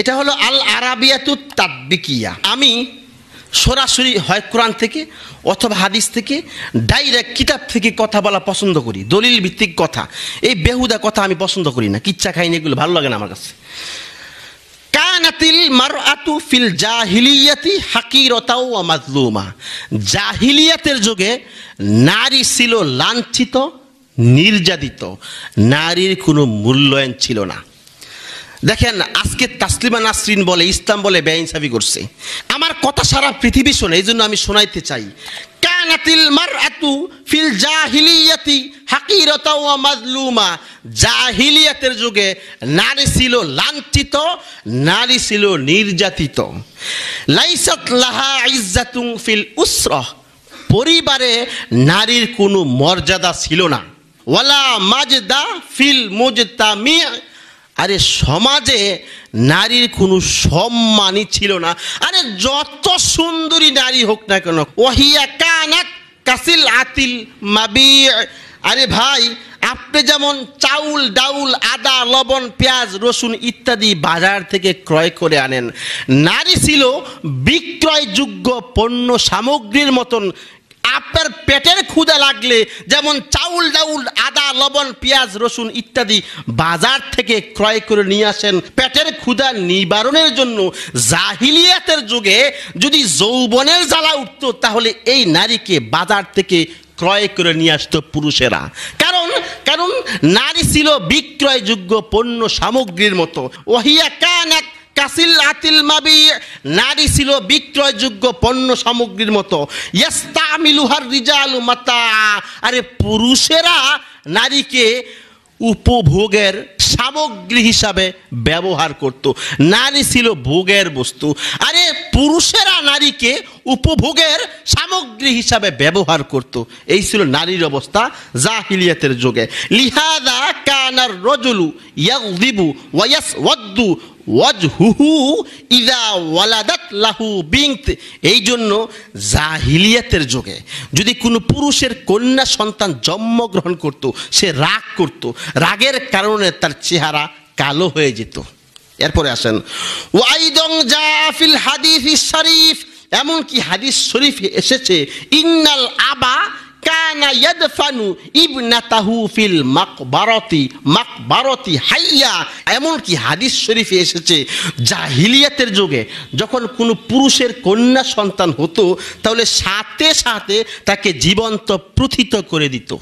এটা হলো আল আরাবিয়াতু তাদবিকিয়া আমি সরাসরি হয় কোরআন থেকে অথবা হাদিস থেকে ডাইরেক্ট কিতাব থেকে কথা বলা পছন্দ করি দলিল ভিত্তিক কথা এই বেহুদা কথা আমি পছন্দ করি না কিচ্ছা খাইনি এগুলো ভালো লাগে না আমার কাছে কানাতিল আতু ফিল জাহিলিয়াতি হাকিরতাও মাজলুমা জাহিলিয়াতের যুগে নারী ছিল লাঞ্ছিত নির্যাতিত নারীর কোনো মূল্যায়ন ছিল না দেখেন আজকে তাসলিমা নাসরিন বলে ইসলাম বলে বেআইনসাফি করছে আমার কথা সারা পৃথিবী শোনে এই জন্য আমি শোনাইতে চাই কানাতিল মারআতু ফিল জাহিলিয়াতি হাকিরতা ওয়া মাজলুমা জাহিলিয়াতের যুগে নারী ছিল লাঞ্ছিত নারী ছিল নির্যাতিত লাইসাত লাহা ইজ্জাতুন ফিল উসরাহ পরিবারে নারীর কোনো মর্যাদা ছিল না ওয়ালা মাজদা ফিল মুজতামি' আরে সমাজে নারীর কোনো সম্মানই ছিল না আরে যত সুন্দরী নারী হোক না কেন ওহিয়া কানাক কাসিল আতিল মাবি আরে ভাই আপনি যেমন চাউল ডাউল আদা লবণ পেঁয়াজ রসুন ইত্যাদি বাজার থেকে ক্রয় করে আনেন নারী ছিল বিক্রয়যোগ্য পণ্য সামগ্রীর মতন আপনার পেটের ক্ষুদা লাগলে যেমন চাউল ডাউল আদা লবণ পেঁয়াজ রসুন ইত্যাদি বাজার থেকে ক্রয় করে নিয়ে আসেন পেটের ক্ষুদা নিবারণের জন্য জাহিলিয়াতের যুগে যদি যৌবনের জ্বালা উঠত তাহলে এই নারীকে বাজার থেকে ক্রয় করে নিয়ে আসতো পুরুষেরা কারণ কারণ নারী ছিল বিক্রয়যোগ্য পণ্য সামগ্রীর মতো ওহিয়া কান এক নারী ছিল বিক্রয়যোগ্য পণ্য সামগ্রীর মতো ইয়াস্তামিলুহার রিজালু মাতা আরে পুরুষেরা নারীকে উপভোগের সামগ্রী হিসাবে ব্যবহার করত নারী ছিল ভোগের বস্তু আরে পুরুষেরা নারীকে উপভোগের সামগ্রী হিসাবে ব্যবহার করত এই ছিল নারীর অবস্থা জাহিলিয়াতের যুগে লিহাদা কানার রজুলু ইয়াগদিবু ওয়াস ওয়াদ্দু ওয়াজহুহু ইযা ওয়ালাদাত লাহু বিনত এই জন্য জাহিলিয়াতের যুগে যদি কোনো পুরুষের কন্যা সন্তান জন্মগ্রহণ করত সে রাগ করত রাগের কারণে তার চেহারা কালো হয়ে যেত এরপরে আসেন ওয়াইদং জাফিল হাদিস শরীফ এমনকি হাদিস শরীফ এসেছে ইন্নাল আবা কানা ইয়াদফানু ইবনাতাহু ফিল মাকবারতি মাকবারতি হাইয়া এমনকি হাদিস শরীফে এসেছে জাহিলিয়াতের যুগে যখন কোনো পুরুষের কন্যা সন্তান হতো তাহলে সাথে সাথে তাকে জীবন্ত প্রথিত করে দিত